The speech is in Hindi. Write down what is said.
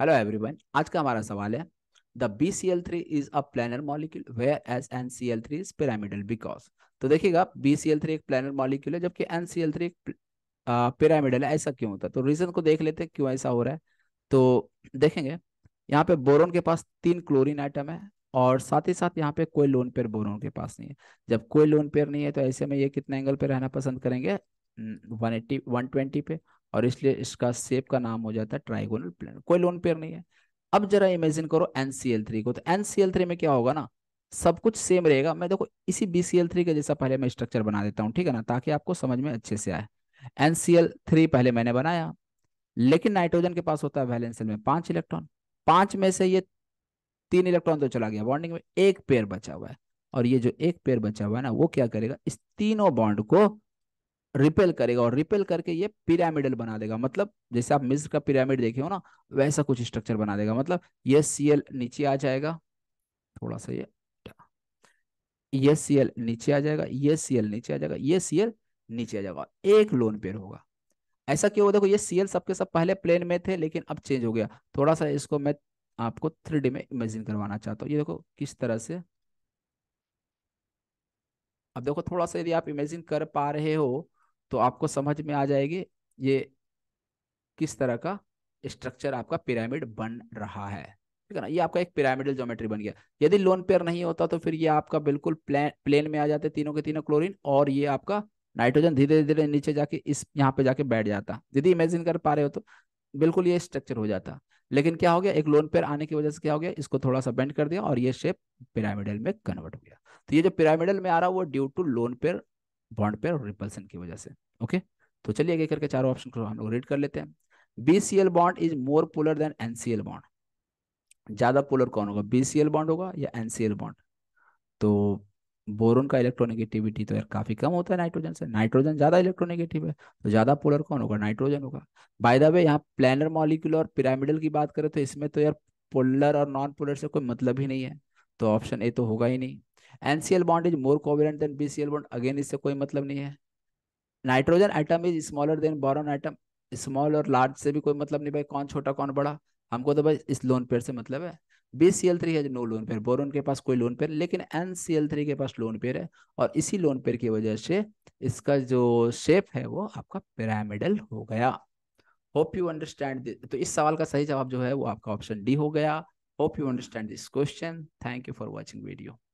हेलो एवरीवन आज का हमारा सवाल है the B C L three is a planar molecule whereas N C L three is pyramidal because तो देखिएगा बी सी एल थ्री एक प्लानर मॉलिक्यूल है जबकि एन सी एल थ्री एक पिरामिडल है ऐसा क्यों होता है तो रीजन को देख लेते हैं क्यों ऐसा हो रहा है तो देखेंगे यहाँ पे बोरोन के पास तीन क्लोरीन आइटम है और साथ ही साथ यहाँ पे कोई लोन पेयर बोरोन के पास नहीं है जब कोई लोन पेयर नहीं है तो ऐसे में ये कितने एंगल पे रहना पसंद करेंगे 180 120 पे और इसलिए इसका सेप का नाम हो जाता है ट्राइगोनल प्लेन कोई लोन पेयर नहीं है अब जरा इमेजिन करो एनसीएल को तो एनसीएल में क्या होगा ना सब कुछ सेम रहेगा मैं देखो इसी बी सी एल थ्री का जैसा पहले मैं स्ट्रक्चर बना देता हूँ ठीक है ना ताकि आपको समझ में अच्छे से आए एन सी एल थ्री पहले मैंने बनाया लेकिन नाइट्रोजन के पास होता है वैलेंस में पांच इलेक्ट्रॉन पांच में से ये तीन इलेक्ट्रॉन तो चला गया बॉन्डिंग में एक पेयर बचा हुआ है और ये जो एक पेयर बचा हुआ है ना वो क्या करेगा इस तीनों बॉन्ड को रिपेल करेगा और रिपेल करके ये पिरामिडल बना देगा मतलब जैसे आप मिस्र का पिरामिड देखे हो ना वैसा कुछ स्ट्रक्चर बना देगा मतलब ये सी एल नीचे आ जाएगा थोड़ा सा ये ये सी एल नीचे आ जाएगा ये सी एल नीचे आ जाएगा ये सी एल नीचे आ जाएगा एक लोन पेयर होगा ऐसा क्यों देखो ये सी एल सबके सब पहले प्लेन में थे लेकिन अब चेंज हो गया थोड़ा सा इसको मैं आपको थ्री डी में इमेजिन करवाना चाहता हूँ ये देखो किस तरह से अब देखो थोड़ा सा यदि आप इमेजिन कर पा रहे हो तो आपको समझ में आ जाएगी ये किस तरह का स्ट्रक्चर आपका पिरामिड बन रहा है ठीक है ना ये आपका एक पिरामिडल ज्योमेट्री बन गया यदि लोन पेयर नहीं होता तो फिर ये आपका बिल्कुल प्लेन प्लेन में आ जाते तीनों के तीनों क्लोरीन और ये आपका नाइट्रोजन धीरे धीरे नीचे जाके इस यहाँ पे जाके बैठ जाता यदि इमेजिन कर पा रहे हो तो बिल्कुल ये स्ट्रक्चर हो जाता लेकिन क्या हो गया एक लोन पेयर आने की वजह से क्या हो गया इसको थोड़ा सा बेंड कर दिया और ये शेप पिरामिडल में कन्वर्ट हो गया तो ये जो पिरामिडल में आ रहा है वो due to lone pair bond pair और रिपल्सन की वजह से ओके तो चलिए आगे करके चारों ऑप्शन को हम लोग रीड कर लेते हैं BCL bond is more polar than NCL bond ज़्यादा पोलर कौन होगा बीसीएल बॉन्ड होगा या एनसीएल बॉन्ड तो बोरोन का इलेक्ट्रोनेगेटिविटी तो यार काफ़ी कम होता है नाइट्रोजन से नाइट्रोजन ज़्यादा इलेक्ट्रोनेगेटिव है तो ज़्यादा पोलर कौन होगा नाइट्रोजन होगा बाय द वे यहाँ प्लानर मॉलिक्यूल और पिरामिडल की बात करें तो इसमें तो यार पोलर और नॉन पोलर से कोई मतलब ही नहीं है तो ऑप्शन ए तो होगा ही नहीं NCL bond is more covalent than BCL bond again इससे कोई मतलब नहीं है nitrogen atom is smaller than boron atom small और लार्ज से भी कोई मतलब नहीं भाई कौन छोटा कौन बड़ा हमको तो भाई इस लोन पेयर से मतलब है बी सी एल थ्री है नो लोन पेयर बोरोन के पास कोई लोन पेयर लेकिन एन सी एल थ्री के पास लोन पेयर है और इसी लोन पेयर की वजह से इसका जो शेप है वो आपका पिरामिडल हो गया होप यू अंडरस्टैंड दिस तो इस सवाल का सही जवाब जो है वो आपका ऑप्शन डी हो गया hope you understand this question thank you for watching video